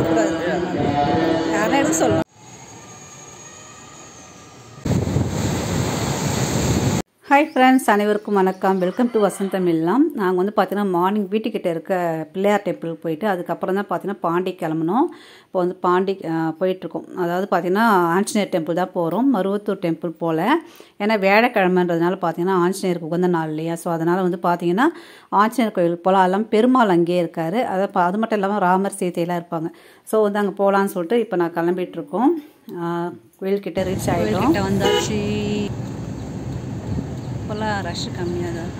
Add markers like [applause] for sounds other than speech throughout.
இருக்கக்கூடாது யாரும் எதுவும் சொல்லலாம் ஹாய் ஃப்ரெண்ட்ஸ் அனைவருக்கும் வணக்கம் வெல்கம் டு வசந்தம் நாங்கள் வந்து பார்த்தீங்கன்னா மார்னிங் வீட்டுக்கிட்ட இருக்க பிள்ளையார் டெம்பிளுக்கு போயிட்டு அதுக்கப்புறம் தான் பார்த்தீங்கன்னா பாண்டி கிளம்பணும் இப்போ வந்து பாண்டி போயிட்டுருக்கோம் அதாவது பார்த்தீங்கன்னா ஆஞ்சநேயர் டெம்பிள் தான் போகிறோம் மருவத்தூர் டெம்பிள் போல் ஏன்னா வேலைக்கிழமைன்றதுனால பார்த்தீங்கன்னா ஆஞ்சநேயருக்கு உகந்த நாள் இல்லையா ஸோ அதனால் வந்து பார்த்தீங்கன்னா ஆஞ்சநேயர் கோயில் போகலாம் அதெல்லாம் பெருமாள் அங்கேயே இருக்கார் அதை அது மட்டும் இல்லாமல் ராமர் சீதையெல்லாம் இருப்பாங்க ஸோ வந்து அங்கே போகலான்னு சொல்லிட்டு இப்போ நான் கிளம்பிட்டுருக்கோம் கோயில்கிட்ட ரீச் ஆகிட்டோம் வந்தாச்சு தான் ரஷ் கம்மியாக தான்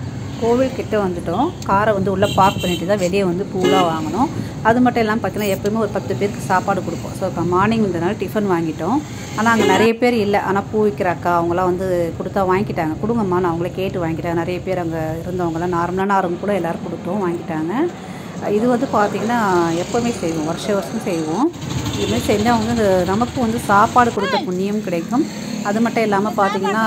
கோவில் கிட்டே வந்துட்டோம் காரை வந்து உள்ளே பார்க் பண்ணிட்டு தான் வெளியே வந்து பூவெலாம் வாங்கினோம் அது மட்டும் இல்லாமல் பார்த்தீங்கன்னா எப்போயுமே ஒரு பத்து பேருக்கு சாப்பாடு கொடுப்போம் ஸோ இப்போ மார்னிங் மார்னிங்ன்றனால டிஃபன் வாங்கிட்டோம் ஆனால் அங்கே நிறைய பேர் இல்லை ஆனால் பூ விற்கிற அக்கா அவங்களாம் வந்து கொடுத்தா வாங்கிட்டாங்க கொடுங்கம்மா நான் அவங்கள கேட்டு வாங்கிட்டாங்க நிறைய பேர் அங்கே இருந்தவங்களாம் நார்மலான அவங்க கூட எல்லோரும் கொடுத்தோம் வாங்கிட்டாங்க இது வந்து பார்த்திங்கன்னா எப்போவுமே செய்வோம் வருஷ வருஷம் செய்வோம் இதுமாதிரி செஞ்சால் வந்து நமக்கு வந்து சாப்பாடு கொடுத்த புண்ணியம் கிடைக்கும் அது மட்டும் இல்லாமல் பார்த்திங்கன்னா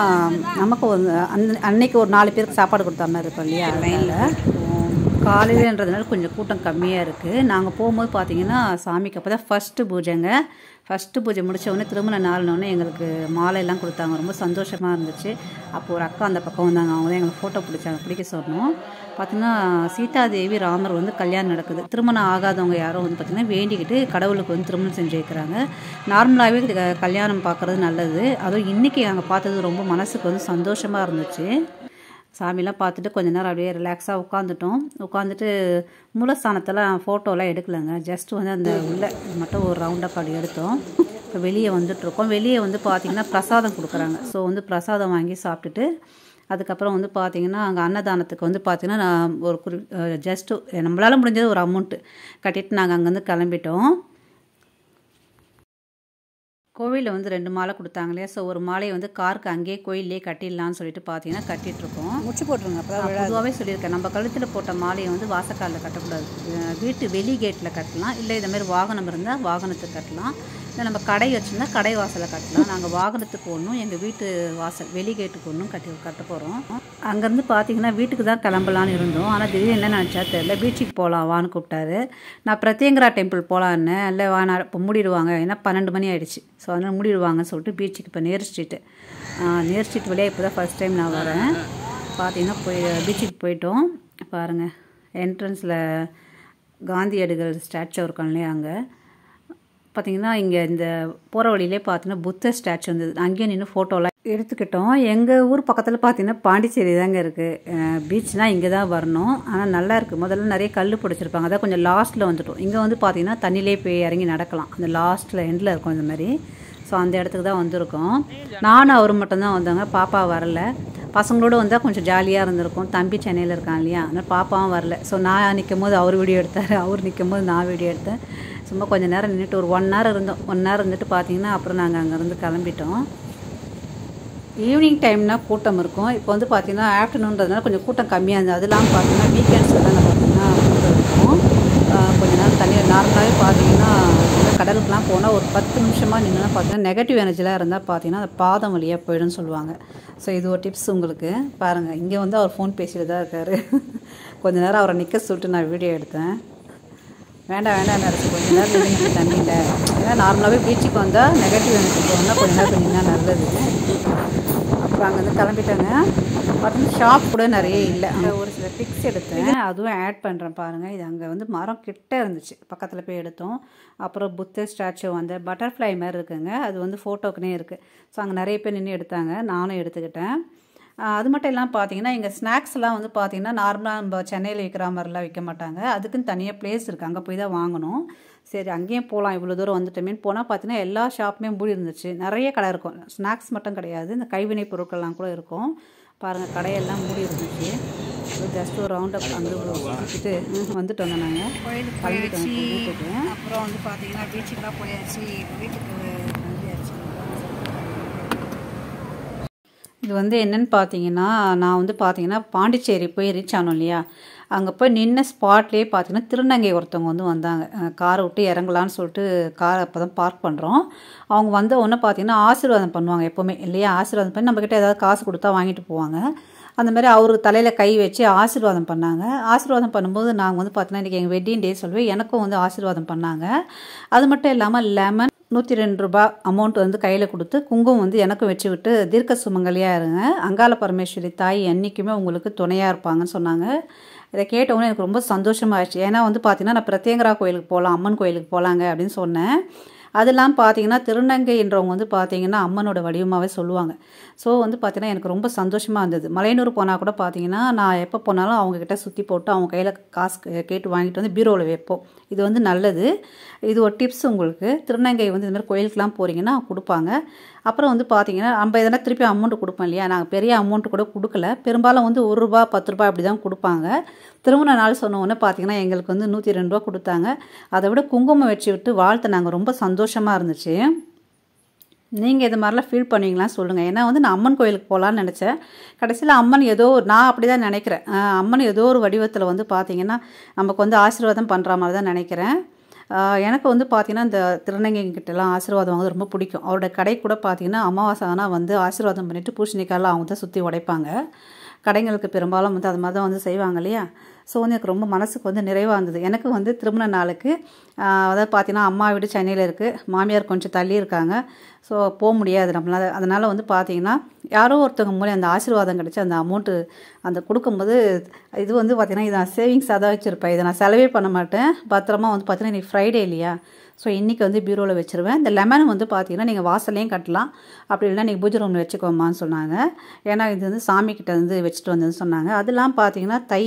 நமக்கு வந்து அன் அன்னைக்கு ஒரு நாலு பேருக்கு சாப்பாடு கொடுத்தா மாதிரி இருக்கும் இல்லையா அதனால் காலையிலன்றதுனால கொஞ்சம் கூட்டம் கம்மியாக இருக்குது நாங்கள் போகும்போது பார்த்தீங்கன்னா சாமிக்கு அப்போ தான் ஃபஸ்ட்டு பூஜைங்க ஃபஸ்ட்டு பூஜை முடித்தவொடனே திருமண நாளினோடனே எங்களுக்கு மாலையெல்லாம் கொடுத்தாங்க ரொம்ப சந்தோஷமாக இருந்துச்சு அப்போது ஒரு அக்கா அந்த பக்கம் வந்தாங்க அவங்க தான் எங்களுக்கு ஃபோட்டோ பிடிச்சாங்க பிடிக்க சொன்னோம் பார்த்திங்கன்னா சீதாதேவி ராமர் வந்து கல்யாணம் நடக்குது திருமணம் ஆகாதவங்க யாரும் வந்து பார்த்திங்கன்னா வேண்டிக்கிட்டு கடவுளுக்கு வந்து திருமணம் செஞ்சு வைக்கிறாங்க நார்மலாகவே கல்யாணம் பார்க்குறது நல்லது அதுவும் இன்றைக்கி நாங்கள் பார்த்தது ரொம்ப மனசுக்கு வந்து சந்தோஷமாக இருந்துச்சு சாமிலாம் பார்த்துட்டு கொஞ்ச நேரம் அப்படியே ரிலாக்ஸாக உட்காந்துட்டோம் உட்காந்துட்டு மூலஸ்தானத்தெல்லாம் ஃபோட்டோலாம் எடுக்கலைங்க ஜஸ்ட்டு வந்து அந்த உள்ள மட்டும் ஒரு ரவுண்டப் அப்படி எடுத்தோம் இப்போ வெளியே வந்துட்டுருக்கோம் வெளியே வந்து பார்த்திங்கன்னா பிரசாதம் கொடுக்குறாங்க ஸோ வந்து பிரசாதம் வாங்கி சாப்பிட்டுட்டு அதுக்கப்புறம் வந்து பார்த்திங்கன்னா அங்கே அன்னதானத்துக்கு வந்து பார்த்திங்கன்னா நான் ஒரு குறி ஜஸ்ட்டு நம்மளால் முடிஞ்சது ஒரு அமௌண்ட்டு கட்டிட்டு நாங்கள் அங்கேருந்து கிளம்பிட்டோம் கோவிலில் வந்து ரெண்டு மாலை கொடுத்தாங்க இல்லையா ஸோ ஒரு மாலையை வந்து காருக்கு அங்கேயே கோயிலே கட்டிடலான்னு சொல்லிட்டு பார்த்தீங்கன்னா கட்டிகிட்ருக்கோம் முடிச்சு போட்டுருங்க பொதுவாகவே சொல்லியிருக்கேன் நம்ம கழுத்தில் போட்ட மாலையை வந்து வாசக்காலில் கட்டக்கூடாது வீட்டு வெளி கேட்டில் கட்டலாம் இல்லை இதுமாரி வாகனம் இருந்தால் வாகனத்துக்கு கட்டலாம் இல்லை நம்ம கடை வச்சுருந்தா கடை வாசலை கட்டலாம் நாங்கள் வாகனத்துக்கு ஒன்றும் எங்கள் வீட்டு வாசல் வெளி கேட்டுக்கு ஒன்றும் கட்டி கட்ட போகிறோம் அங்கேருந்து பார்த்தீங்கன்னா வீட்டுக்கு தான் கிளம்பலான்னு இருந்தோம் ஆனால் திடீர்னு என்ன நினச்சா தெரில பீச்சுக்கு போகலாம் வான்னு கூப்பிட்டாரு நான் பிரத்யங்கரா டெம்பிள் போகலான்னு இல்லை வானா இப்போ மூடிடுவாங்க ஏன்னா பன்னெண்டு மணி ஆகிடுச்சு ஸோ அதனால் மூடிடுவாங்கன்னு சொல்லிட்டு பீச்சுக்கு இப்போ நேர் ஸ்ட்ரீட்டு நேர் ஸ்ட்ரீட் வழியாக இப்போ தான் ஃபஸ்ட் டைம் நான் வரேன் பார்த்தீங்கன்னா போய் பீச்சுக்கு போயிட்டோம் பாருங்கள் என்ட்ரன்ஸில் காந்தியடிகள் ஸ்டாச்சு இருக்கான் இல்லையா அங்கே பார்த்திங்கன்னா இங்கே இந்த போகிற வழியிலே பார்த்தீங்கன்னா புத்த ஸ்டாச்சு வந்தது அங்கேயும் நின்று ஃபோட்டோலாம் எடுத்துக்கிட்டோம் எங்கள் ஊர் பக்கத்தில் பார்த்தீங்கன்னா பாண்டிச்சேரி தாங்க இருக்குது பீச்னால் இங்கே தான் வரணும் ஆனால் நல்லா இருக்குது முதல்ல நிறைய கல் பிடிச்சிருப்பாங்க அதான் கொஞ்சம் லாஸ்ட்டில் வந்துட்டோம் இங்கே வந்து பார்த்தீங்கன்னா தண்ணியிலே போய் இறங்கி நடக்கலாம் அந்த லாஸ்ட்டில் எண்டில் இருக்கும் இந்த மாதிரி ஸோ அந்த இடத்துக்கு தான் வந்திருக்கோம் நானும் அவர் மட்டும்தான் வந்தாங்க பாப்பா வரல பசங்களோடு வந்தால் கொஞ்சம் ஜாலியாக இருந்திருக்கும் தம்பி சென்னையில் இருக்கான் இல்லையா ஆனால் பாப்பாவும் வரல ஸோ நான் நிற்கும் போது அவர் வீடியோ எடுத்தார் அவர் நிற்கும் போது நான் வீடியோ எடுத்தேன் சும்மா கொஞ்சம் நேரம் நின்றுட்டு ஒரு ஒன் ஹவர் இருந்தோம் ஒன் ஹவர் இருந்துட்டு பார்த்தீங்கன்னா அப்புறம் நாங்கள் அங்கேருந்து கிளம்பிட்டோம் ஈவினிங் டைம்னா கூட்டம் இருக்கும் இப்போ வந்து பார்த்திங்கன்னா ஆஃப்டர்நூன்றதுனால கொஞ்சம் கூட்டம் கம்மியாக இருந்தது அது இல்லாமல் பார்த்தீங்கன்னா வீக்கெண்ட்ஸ் தான் பார்த்தீங்கன்னா கூட்டம் இருக்கும் கொஞ்சம் நேரம் தண்ணி நார்மலாகவே பார்த்தீங்கன்னா கடலுக்குலாம் போனால் ஒரு பத்து நிமிஷமாக நின்றுனா பார்த்தீங்கன்னா நெகட்டிவ் எனர்ஜிலாம் இருந்தால் பார்த்தீங்கன்னா அந்த பாதம் வழியாக போயிடும்னு சொல்லுவாங்க ஸோ இது ஒரு டிப்ஸ் உங்களுக்கு பாருங்கள் இங்கே வந்து அவர் ஃபோன் பேசிட்டு தான் இருக்கார் [laughs] கொஞ்ச நேரம் அவரை நிற்க சொல்லிட்டு நான் வீடியோ எடுத்தேன் வேண்டாம் வேண்டாம் நரசு கொஞ்சம் நேரம் நின்று தண்ணியில் ஏன்னா நார்மலாகவே பீச்சுக்கு வந்தால் நெகட்டிவ் எனக்கு போனால் கொஞ்சம் நேரம் நின்னா நல்லது அப்புறம் வந்து கிளம்பிட்டாங்க பார்த்தீங்கன்னா ஷாப் கூட நிறைய இல்லை அங்கே ஒரு சில பிக்ஸ் எடுத்தேன் அதுவும் ஆட் பண்ணுறேன் பாருங்கள் இது அங்கே வந்து மரம் கிட்டே இருந்துச்சு பக்கத்தில் போய் எடுத்தோம் அப்புறம் புத்த ஸ்டாச்சு அந்த பட்டர்ஃப்ளை மாதிரி இருக்குங்க அது வந்து ஃபோட்டோக்குனே இருக்குது ஸோ அங்கே நிறைய பேர் நின்று எடுத்தாங்க நானும் எடுத்துக்கிட்டேன் அது மட்டும் இல்லாமல் பார்த்தீங்கன்னா எங்கள் ஸ்நாக்ஸ்லாம் வந்து பார்த்திங்கன்னா நார்மலாக நம்ம சென்னையில் விற்கிற மாதிரிலாம் விற்க மாட்டாங்க அதுக்குன்னு தனியாக பிளேஸ் இருக்குது அங்கே போய் தான் வாங்கணும் சரி அங்கேயும் போகலாம் இவ்வளோ தூரம் வந்துட்டோமேனு போனால் பார்த்தீங்கன்னா எல்லா ஷாப்புமே மூடி இருந்துச்சு நிறைய கடை இருக்கும் ஸ்நாக்ஸ் மட்டும் கிடையாது இந்த கைவினை பொருட்கள்லாம் கூட இருக்கும் பாருங்கள் கடையெல்லாம் மூடி இருந்துச்சு ஜஸ்ட் ஒரு ரவுண்ட் அப் வந்து சுற்றிட்டு வந்துட்டோம் நாங்கள் கோயிலுக்கு போயிடுச்சு அப்புறம் வந்து பார்த்தீங்கன்னா பீச்சுக்கெலாம் போயாச்சு வீட்டுக்கு இது வந்து என்னென்னு பார்த்தீங்கன்னா நான் வந்து பார்த்தீங்கன்னா பாண்டிச்சேரி போய் ரீச் ஆனோம் இல்லையா அங்கே போய் நின்ன ஸ்பாட்லேயே பார்த்தீங்கன்னா திருநங்கை ஒருத்தவங்க வந்து வந்தாங்க காரை விட்டு இறங்கலான்னு சொல்லிட்டு காரை அப்போ தான் பார்க் பண்ணுறோம் அவங்க வந்த ஒன்று பார்த்தீங்கன்னா ஆசீர்வாதம் பண்ணுவாங்க எப்போவுமே இல்லையா ஆசீர்வாதம் பண்ணி நம்மக்கிட்ட ஏதாவது காசு கொடுத்தா வாங்கிட்டு போவாங்க அந்த மாதிரி அவர் தலையில் கை வச்சு ஆசீர்வாதம் பண்ணாங்க ஆசீர்வாதம் பண்ணும்போது நாங்கள் வந்து பார்த்தீங்கன்னா இன்றைக்கி எங்கள் வெட்டிங் டே சொல்லுவேன் எனக்கும் வந்து ஆசீர்வாதம் பண்ணாங்க அது மட்டும் இல்லாமல் லெமன் நூற்றி ரெண்டு ரூபா அமௌண்ட் வந்து கையில் கொடுத்து குங்குமம் வந்து எனக்கும் வச்சு விட்டு தீர்க்க சுமங்கலியாக இருங்க அங்கால பரமேஸ்வரி தாய் என்றைக்குமே உங்களுக்கு துணையாக இருப்பாங்கன்னு சொன்னாங்க இதை கேட்டவொன்னே எனக்கு ரொம்ப சந்தோஷமாகிடுச்சு ஏன்னா வந்து பார்த்திங்கன்னா நான் பிரத்யேங்கரா கோயிலுக்கு போகலாம் அம்மன் கோயிலுக்கு போகலாங்க அப்படின்னு சொன்னேன் அதெல்லாம் பார்த்தீங்கன்னா திருநங்கைன்றவங்க வந்து பார்த்தீங்கன்னா அம்மனோட வடிவமாகவே சொல்லுவாங்க ஸோ வந்து பார்த்தீங்கன்னா எனக்கு ரொம்ப சந்தோஷமாக இருந்தது மலையனூர் போனால் கூட பார்த்தீங்கன்னா நான் எப்போ போனாலும் அவங்கக்கிட்ட சுற்றி போட்டு அவங்க கையில் காசு கேட்டு வாங்கிட்டு வந்து பீரோவில் வைப்போம் இது வந்து நல்லது இது ஒரு டிப்ஸ் உங்களுக்கு திருநங்கை வந்து இந்தமாதிரி கோயிலுக்கெலாம் போகிறீங்கன்னா கொடுப்பாங்க அப்புறம் வந்து பார்த்தீங்கன்னா நம்ம எதனா திருப்பி அமௌண்ட்டு கொடுப்போம் இல்லையா நாங்கள் பெரிய அமௌண்ட்டு கூட கொடுக்கல பெரும்பாலும் வந்து ஒரு ரூபா பத்து ரூபாய் அப்படி தான் கொடுப்பாங்க திருமண நாள் சொன்னோன்னு பார்த்தீங்கன்னா எங்களுக்கு வந்து நூற்றி ரெண்டு ரூபா கொடுத்தாங்க அதை விட குங்குமம் வச்சு விட்டு வாழ்த்து நாங்கள் ரொம்ப சந்தோஷமாக இருந்துச்சு நீங்கள் இது மாதிரிலாம் ஃபீல் பண்ணுவீங்களா சொல்லுங்கள் ஏன்னா வந்து நான் அம்மன் கோயிலுக்கு போகலான்னு நினச்சேன் கடைசியில் அம்மன் ஏதோ நான் அப்படி தான் நினைக்கிறேன் அம்மன் ஏதோ ஒரு வடிவத்தில் வந்து பார்த்திங்கன்னா நமக்கு வந்து ஆசீர்வாதம் பண்ணுற மாதிரி தான் நினைக்கிறேன் எனக்கு வந்து பார்த்திங்கன்னா இந்த திருநங்கைங்கிட்டலாம் ஆசீர்வாதம் வாங்க ரொம்ப பிடிக்கும் அவரோட கடை கூட பார்த்திங்கன்னா அமாவாசை ஆனால் வந்து ஆசீர்வாதம் பண்ணிவிட்டு பூசணிக்காயெல்லாம் அவங்க தான் சுற்றி உடைப்பாங்க கடைங்களுக்கு பெரும்பாலும் வந்து அது மாதிரி தான் வந்து செய்வாங்க இல்லையா ஸோ வந்து எனக்கு ரொம்ப மனசுக்கு வந்து நிறைவாக இருந்தது எனக்கு வந்து திருமண நாளுக்கு அதாவது பார்த்தீங்கன்னா அம்மா வீடு சென்னையில் இருக்குது மாமியார் கொஞ்சம் தள்ளி இருக்காங்க ஸோ போக முடியாது நம்மளால் அதனால் வந்து பார்த்திங்கன்னா யாரோ ஒருத்தவங்க மூலம் அந்த ஆசீர்வாதம் கிடச்சி அந்த அமௌண்ட்டு அந்த கொடுக்கும்போது இது வந்து பார்த்திங்கன்னா இதை நான் சேவிங்ஸ் தான் வச்சுருப்பேன் இதை நான் செலவே பண்ண மாட்டேன் பத்திரமா வந்து பார்த்தீங்கன்னா இன்றைக்கி ஃப்ரைடே இல்லையா ஸோ இன்றைக்கி வந்து பீரோவில் வச்சுருவேன் இந்த லெமன் வந்து பார்த்தீங்கன்னா நீங்கள் வாசல்லையும் கட்டலாம் அப்படி இல்லைனா நீங்கள் பூஜை ரூமில் வச்சுக்கோமான்னு சொன்னாங்க ஏன்னா இது வந்து சாமிக்கிட்ட வந்து வச்சுட்டு வந்ததுன்னு சொன்னாங்க அதெல்லாம் பார்த்திங்கன்னா தை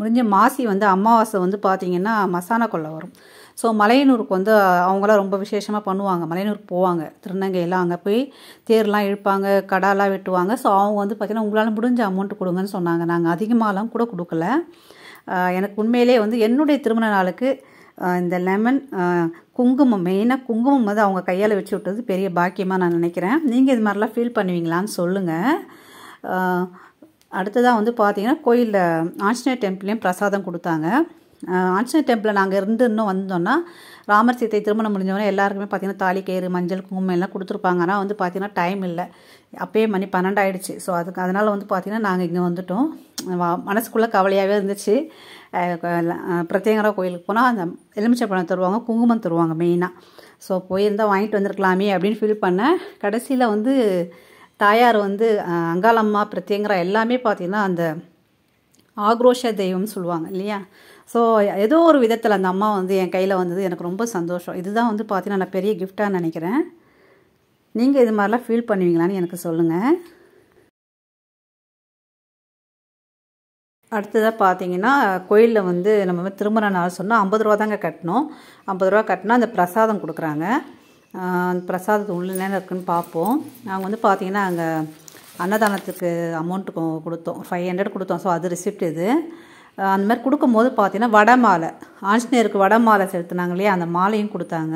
முடிஞ்ச மாசி வந்து அமாவாசை வந்து பார்த்திங்கன்னா மசானா கொள்ள வரும் ஸோ மலையனூருக்கு வந்து அவங்களாம் ரொம்ப விசேஷமாக பண்ணுவாங்க மலையனூருக்கு போவாங்க திருநங்கையெல்லாம் அங்கே போய் தேர்லாம் இழுப்பாங்க கடாலாம் வெட்டுவாங்க ஸோ அவங்க வந்து பார்த்திங்கன்னா உங்களால் முடிஞ்ச அமௌண்ட் கொடுங்கன்னு சொன்னாங்க நாங்கள் அதிகமாகலாம் கூட கொடுக்கல எனக்கு உண்மையிலே வந்து என்னுடைய திருமண நாளுக்கு இந்த லெமன் குங்குமம் மெயினாக குங்குமம் வந்து அவங்க கையால் வச்சு விட்டது பெரிய பாக்கியமாக நான் நினைக்கிறேன் நீங்கள் இது மாதிரிலாம் ஃபீல் பண்ணுவீங்களான்னு சொல்லுங்கள் அடுத்ததாக வந்து பார்த்திங்கன்னா கோயிலில் ஆஞ்சநேயர் டெம்பிள்லேயும் பிரசாதம் கொடுத்தாங்க ஆஞ்சநேயர் டெம்பிளில் நாங்கள் இருந்து இன்னும் வந்தோம்னா ராமர் சீத்தை திருமணம் முடிஞ்சவொடனே எல்லாருக்குமே பார்த்தீங்கன்னா தாலி கயிறு மஞ்சள் குங்குமம் எல்லாம் கொடுத்துருப்பாங்க ஆனால் வந்து பார்த்தீங்கன்னா டைம் இல்லை அப்போயே மணி பன்னெண்டு ஸோ அதுக்கு அதனால் வந்து பார்த்திங்கன்னா நாங்கள் இங்கே வந்துட்டோம் மனசுக்குள்ளே கவலையாகவே இருந்துச்சு பிரத்யேகரா கோயிலுக்கு போனால் அந்த எலுமிச்சை பழம் தருவாங்க குங்குமம் தருவாங்க மெயினாக ஸோ போயிருந்தால் வாங்கிட்டு வந்திருக்கலாமே அப்படின்னு ஃபீல் பண்ணேன் கடைசியில் வந்து தாயார் வந்து அங்காளம்மா பிரத்யங்கிற எல்லாமே பார்த்திங்கன்னா அந்த ஆக்ரோஷ தெய்வம்னு சொல்லுவாங்க இல்லையா ஸோ ஏதோ ஒரு விதத்தில் அந்த அம்மா வந்து என் கையில் வந்தது எனக்கு ரொம்ப சந்தோஷம் இதுதான் வந்து பார்த்தீங்கன்னா நான் பெரிய கிஃப்டாக நினைக்கிறேன் நீங்கள் இது மாதிரிலாம் ஃபீல் பண்ணுவீங்களான்னு எனக்கு சொல்லுங்கள் அடுத்ததாக பார்த்தீங்கன்னா கோயிலில் வந்து நம்ம திருமண நாள் சொன்னால் ஐம்பது ரூபா தாங்க கட்டணும் ஐம்பது ரூபா கட்டினா அந்த பிரசாதம் கொடுக்குறாங்க அந்த பிரசாதத்து உள்ள என்னென்ன இருக்குதுன்னு பார்ப்போம் நாங்கள் வந்து பார்த்திங்கன்னா அங்கே அன்னதானத்துக்கு அமௌண்ட்டு கொடுத்தோம் ஃபைவ் ஹண்ட்ரட் கொடுத்தோம் ஸோ அது ரிசிப்ட் இது அந்த மாதிரி கொடுக்கும்போது பார்த்தீங்கன்னா வடை மாலை ஆஞ்சநேயருக்கு வடை மாலை செலுத்தினாங்க இல்லையா அந்த மாலையும் கொடுத்தாங்க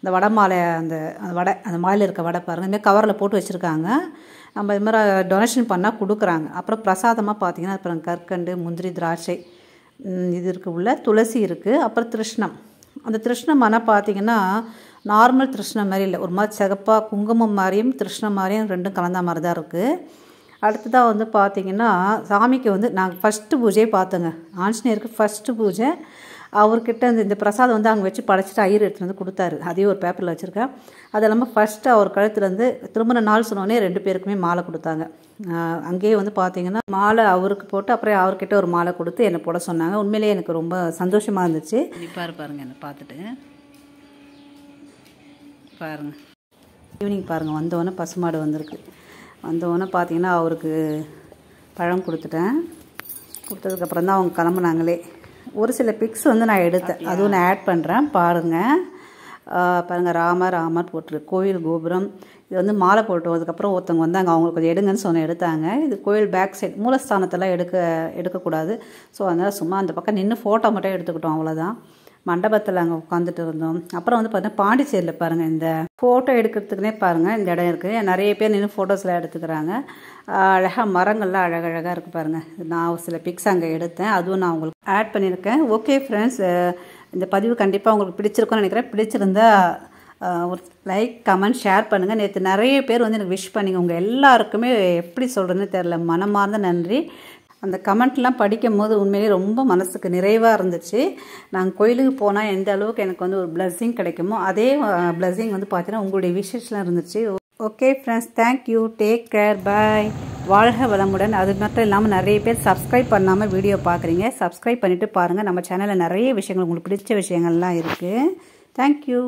அந்த வடை மாலை அந்த அந்த வடை அந்த மாலையில் இருக்க வடை பாருங்கள் இதுமாதிரி கவரில் போட்டு வச்சுருக்காங்க நம்ம இது மாதிரி டொனேஷன் பண்ணால் கொடுக்குறாங்க அப்புறம் பிரசாதமாக பார்த்தீங்கன்னா அப்புறம் கற்கண்டு முந்திரி திராட்சை இது இருக்குது உள்ள துளசி இருக்குது அப்புறம் திருஷ்ணம் அந்த திருஷ்ணம் ஆனால் பார்த்திங்கன்னா நார்மல் திருஷ்ணம் மாதிரி இல்லை ஒரு மாதிரி சிகப்பாக குங்குமம் மாதிரியும் திருஷ்ணம் மாதிரியும் ரெண்டும் கலந்த மாதிரி தான் இருக்குது அடுத்ததாக வந்து பார்த்திங்கன்னா சாமிக்கு வந்து நாங்கள் ஃபஸ்ட்டு பூஜையே பார்த்தோங்க ஆஞ்சநேயருக்கு ஃபஸ்ட்டு பூஜை அவர்கிட்ட இந்த இந்த பிரசாதம் வந்து அங்கே வச்சு படைச்சிட்டு ஐயர் எடுத்துகிட்டு வந்து கொடுத்தாரு அதையும் ஒரு பேப்பரில் வச்சுருக்கேன் அது இல்லாமல் ஃபஸ்ட்டு அவர் கழுத்துலேருந்து திருமண நாள் சொன்னோடனே ரெண்டு பேருக்குமே மாலை கொடுத்தாங்க அங்கேயே வந்து பார்த்தீங்கன்னா மாலை அவருக்கு போட்டு அப்புறம் அவர்கிட்ட ஒரு மாலை கொடுத்து என்னை போட சொன்னாங்க உண்மையிலேயே எனக்கு ரொம்ப சந்தோஷமாக இருந்துச்சு நிப்பாக இருப்பாருங்க என்னை பார்த்துட்டு பாருங்கள் ஈவினிங் பாருங்கள் வந்தவொடனே பசுமாடு வந்திருக்கு வந்தவொடனே பார்த்தீங்கன்னா அவருக்கு பழம் கொடுத்துட்டேன் கொடுத்ததுக்கப்புறம் தான் அவங்க கிளம்புனாங்களே ஒரு சில பிக்ஸ் வந்து நான் எடுத்தேன் அதுவும் நான் ஆட் பண்ணுறேன் பாருங்கள் பாருங்கள் ராமர் ராமர் போட்டிருக்கு கோயில் கோபுரம் இது வந்து மாலை போட்டோம் அதுக்கப்புறம் ஒருத்தவங்க வந்தாங்க அவங்களுக்கு கொஞ்சம் எடுங்கன்னு சொன்னேன் எடுத்தாங்க இது கோயில் பேக் சைட் மூலஸ்தானத்தெல்லாம் எடுக்க எடுக்கக்கூடாது ஸோ அதனால் சும்மா அந்த பக்கம் நின்று ஃபோட்டோ மட்டும் எடுத்துக்கிட்டோம் அவ்வளோதான் மண்டபத்தில் அங்கே உட்காந்துட்டு இருந்தோம் அப்புறம் வந்து பார்த்தீங்கன்னா பாண்டிச்சேரியில் பாருங்கள் இந்த ஃபோட்டோ எடுக்கிறதுக்குனே பாருங்கள் இந்த இடம் இருக்குது நிறைய பேர் நின்று ஃபோட்டோஸ்லாம் எடுத்துக்கிறாங்க அழகாக மரங்கள்லாம் அழகழகாக இருக்குது பாருங்கள் நான் சில பிக்ஸ் அங்கே எடுத்தேன் அதுவும் நான் உங்களுக்கு ஆட் பண்ணியிருக்கேன் ஓகே ஃப்ரெண்ட்ஸ் இந்த பதிவு கண்டிப்பாக உங்களுக்கு பிடிச்சிருக்கோன்னு நினைக்கிறேன் பிடிச்சிருந்தா ஒரு லைக் கமெண்ட் ஷேர் பண்ணுங்கள் நேற்று நிறைய பேர் வந்து எனக்கு விஷ் பண்ணிங்க உங்கள் எல்லாருக்குமே எப்படி சொல்கிறதுன்னு தெரில மனமார்ந்த நன்றி அந்த கமெண்ட்லாம் படிக்கும் போது உண்மையிலே ரொம்ப மனசுக்கு நிறைவாக இருந்துச்சு நாங்கள் கோயிலுக்கு போனால் எந்த அளவுக்கு எனக்கு வந்து ஒரு பிளஸ்ஸிங் கிடைக்குமோ அதே பிளஸ்ஸிங் வந்து பார்த்தீங்கன்னா உங்களுடைய விஷயம்லாம் இருந்துச்சு okay friends thank you take care bye வாழ்க வளமுடன் அது மட்டும் இல்லாமல் நிறைய பேர் சப்ஸ்கிரைப் பண்ணாமல் வீடியோ பார்க்குறீங்க சப்ஸ்கிரைப் பண்ணிவிட்டு பாருங்கள் நம்ம சேனலில் நிறைய விஷயங்கள் உங்களுக்கு பிடிச்ச விஷயங்கள்லாம் இருக்குது தேங்க்யூ